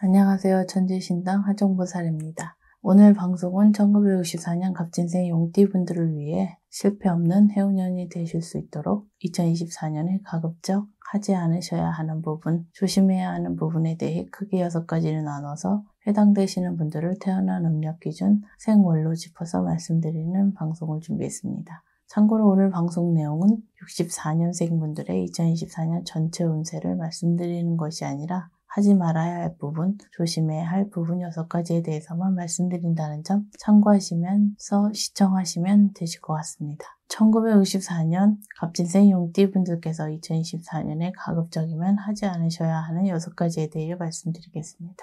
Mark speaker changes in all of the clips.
Speaker 1: 안녕하세요. 천지신당 하정보살입니다. 오늘 방송은 1964년 갑진생 용띠분들을 위해 실패 없는 해운년이 되실 수 있도록 2024년에 가급적 하지 않으셔야 하는 부분, 조심해야 하는 부분에 대해 크게 6가지를 나눠서 해당되시는 분들을 태어난 음력 기준 생월로 짚어서 말씀드리는 방송을 준비했습니다. 참고로 오늘 방송 내용은 64년생 분들의 2024년 전체 운세를 말씀드리는 것이 아니라 하지 말아야 할 부분, 조심해야 할 부분 6가지에 대해서만 말씀드린다는 점 참고하시면서 시청하시면 되실 것 같습니다. 1954년 갑진생 용띠분들께서 2024년에 가급적이면 하지 않으셔야 하는 6가지에 대해 말씀드리겠습니다.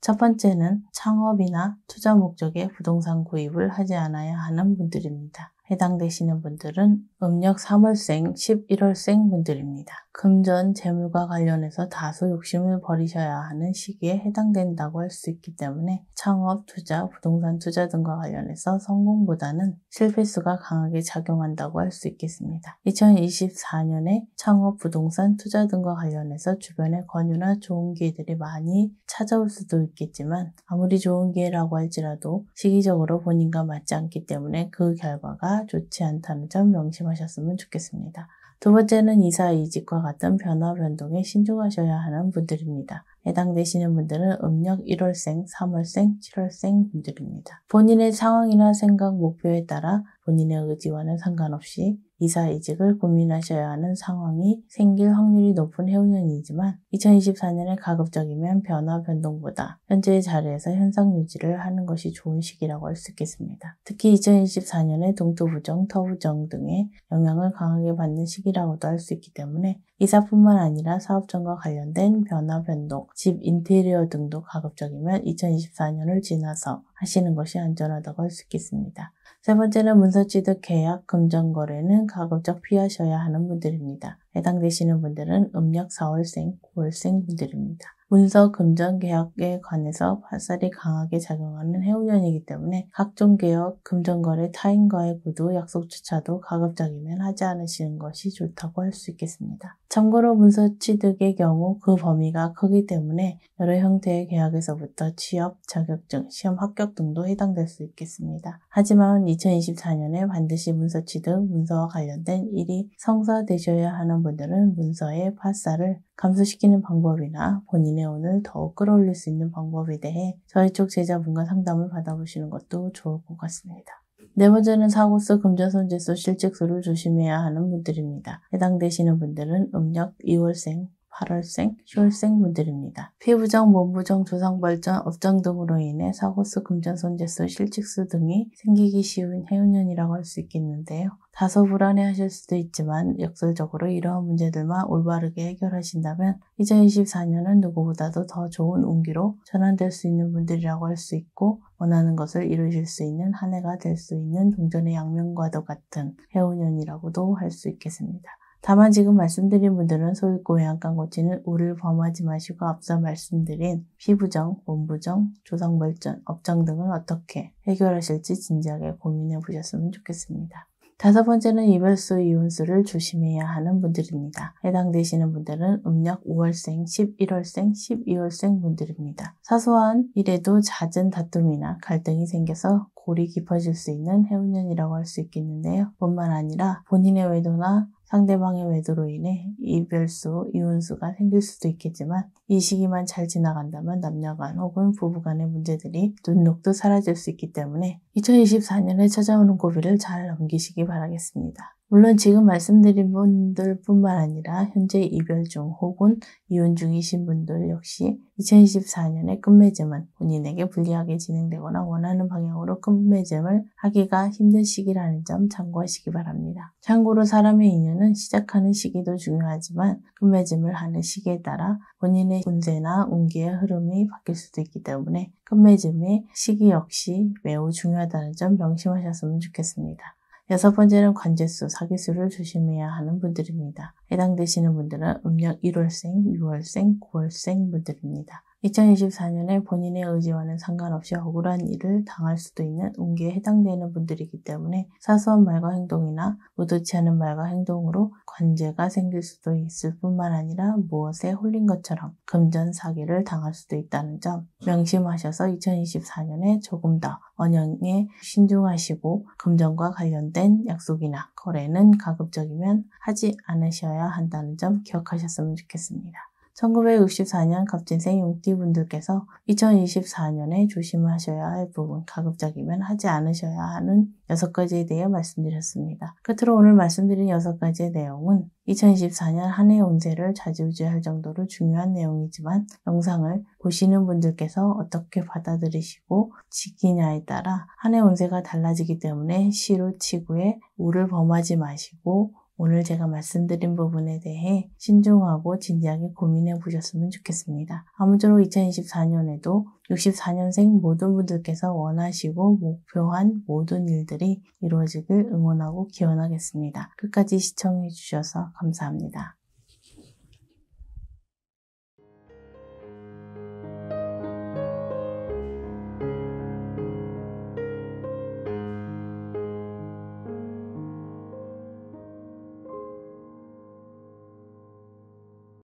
Speaker 1: 첫 번째는 창업이나 투자 목적의 부동산 구입을 하지 않아야 하는 분들입니다. 해당되시는 분들은 음력 3월생, 11월생 분들입니다. 금전, 재물과 관련해서 다소 욕심을 버리셔야 하는 시기에 해당된다고 할 수 있기 때문에 창업, 투자, 부동산 투자 등과 관련해서 성공보다는 실패수가 강하게 작용한다고 할 수 있겠습니다. 2024년에 창업, 부동산 투자 등과 관련해서 주변에 권유나 좋은 기회들이 많이 찾아올 수도 있겠지만 아무리 좋은 기회라고 할지라도 시기적으로 본인과 맞지 않기 때문에 그 결과가 좋지 않다는 점 명심하셨으면 좋겠습니다. 두 번째는 이사 이직과 같은 변화 변동에 신중하셔야 하는 분들입니다. 해당되시는 분들은 음력 1월생, 3월생, 7월생 분들입니다. 본인의 상황이나 생각, 목표에 따라 본인의 의지와는 상관없이 이사 이직을 고민하셔야 하는 상황이 생길 확률이 높은 해운년이지만 2024년에 가급적이면 변화 변동보다 현재의 자리에서 현상 유지를 하는 것이 좋은 시기라고 할 수 있겠습니다. 특히 2024년에 동토부정, 터부정 등의 영향을 강하게 받는 시기라고도 할 수 있기 때문에 이사뿐만 아니라 사업전과 관련된 변화 변동, 집 인테리어 등도 가급적이면 2024년을 지나서 하시는 것이 안전하다고 할 수 있겠습니다. 세 번째는 문서취득 계약, 금전 거래는 가급적 피하셔야 하는 분들입니다. 해당되시는 분들은 음력 4월생, 9월생 분들입니다. 문서 금전 개혁에 관해서 화살이 강하게 작용하는 해운년이기 때문에 각종 개혁, 금전 거래, 타인과의 구두, 약속조차도 가급적이면 하지 않으시는 것이 좋다고 할 수 있겠습니다. 참고로 문서 취득의 경우 그 범위가 크기 때문에 여러 형태의 계약에서부터 취업, 자격증, 시험 합격 등도 해당될 수 있겠습니다. 하지만 2024년에 반드시 문서 취득, 문서와 관련된 일이 성사되셔야 하는 어떤 분들은 문서의 파사를 감소시키는 방법이나 본인의 운을 더욱 끌어올릴 수 있는 방법에 대해 저희 쪽 제자분과 상담을 받아보시는 것도 좋을 것 같습니다. 네 번째는 사고수, 금전손재수, 실직수를 조심해야 하는 분들입니다. 해당되시는 분들은 음력 2월생, 8월생, 10월생 분들입니다. 피부정, 몸부정, 조상발전, 업장 등으로 인해 사고수, 금전손재수, 실직수 등이 생기기 쉬운 해운년이라고 할 수 있겠는데요. 다소 불안해하실 수도 있지만 역설적으로 이러한 문제들만 올바르게 해결하신다면 2024년은 누구보다도 더 좋은 운기로 전환될 수 있는 분들이라고 할 수 있고 원하는 것을 이루실 수 있는 한 해가 될 수 있는 동전의 양면과도 같은 해운년이라고도 할 수 있겠습니다. 다만 지금 말씀드린 분들은 소유고 양간 고치는 우를 범하지 마시고 앞서 말씀드린 피부정, 몸부정, 조상발전, 업장 등을 어떻게 해결하실지 진지하게 고민해 보셨으면 좋겠습니다. 다섯 번째는 이별수, 이혼수를 조심해야 하는 분들입니다. 해당되시는 분들은 음력 5월생, 11월생, 12월생 분들입니다. 사소한 일에도 잦은 다툼이나 갈등이 생겨서 골이 깊어질 수 있는 해운년이라고 할 수 있겠는데요. 뿐만 아니라 본인의 외도나 상대방의 외도로 인해 이별수, 이혼수가 생길 수도 있겠지만 이 시기만 잘 지나간다면 남녀간 혹은 부부간의 문제들이 눈녹듯 사라질 수 있기 때문에 2024년에 찾아오는 고비를 잘 넘기시기 바라겠습니다. 물론 지금 말씀드린 분들 뿐만 아니라 현재 이별 중 혹은 이혼 중이신 분들 역시 2024년에 끝맺음은 본인에게 불리하게 진행되거나 원하는 방향으로 끝맺음을 하기가 힘든 시기라는 점 참고하시기 바랍니다. 참고로 사람의 인연은 시작하는 시기도 중요하지만 끝맺음을 하는 시기에 따라 본인의 문제나 운기의 흐름이 바뀔 수도 있기 때문에 끝맺음의 시기 역시 매우 중요하다는 점 명심하셨으면 좋겠습니다. 여섯 번째는 관제수, 사기수를 조심해야 하는 분들입니다. 해당되시는 분들은 음력 1월생, 6월생, 9월생 분들입니다. 2024년에 본인의 의지와는 상관없이 억울한 일을 당할 수도 있는 운기에 해당되는 분들이기 때문에 사소한 말과 행동이나 의도치 않은 말과 행동으로 관제가 생길 수도 있을 뿐만 아니라 무엇에 홀린 것처럼 금전 사기를 당할 수도 있다는 점 명심하셔서 2024년에 조금 더 언영에 신중하시고 금전과 관련된 약속이나 거래는 가급적이면 하지 않으셔야 한다는 점 기억하셨으면 좋겠습니다. 1964년 갑진생 용띠분들께서 2024년에 조심하셔야 할 부분, 가급적이면 하지 않으셔야 하는 6가지에 대해 말씀드렸습니다. 끝으로 오늘 말씀드린 6가지의 내용은 2024년 한해 운세를 좌지우지할 정도로 중요한 내용이지만 영상을 보시는 분들께서 어떻게 받아들이시고 지키냐에 따라 한해 운세가 달라지기 때문에 시로 치구에 우를 범하지 마시고 오늘 제가 말씀드린 부분에 대해 신중하고 진지하게 고민해 보셨으면 좋겠습니다. 아무쪼록 2024년에도 64년생 모든 분들께서 원하시고 목표한 모든 일들이 이루어지길 응원하고 기원하겠습니다. 끝까지 시청해 주셔서 감사합니다.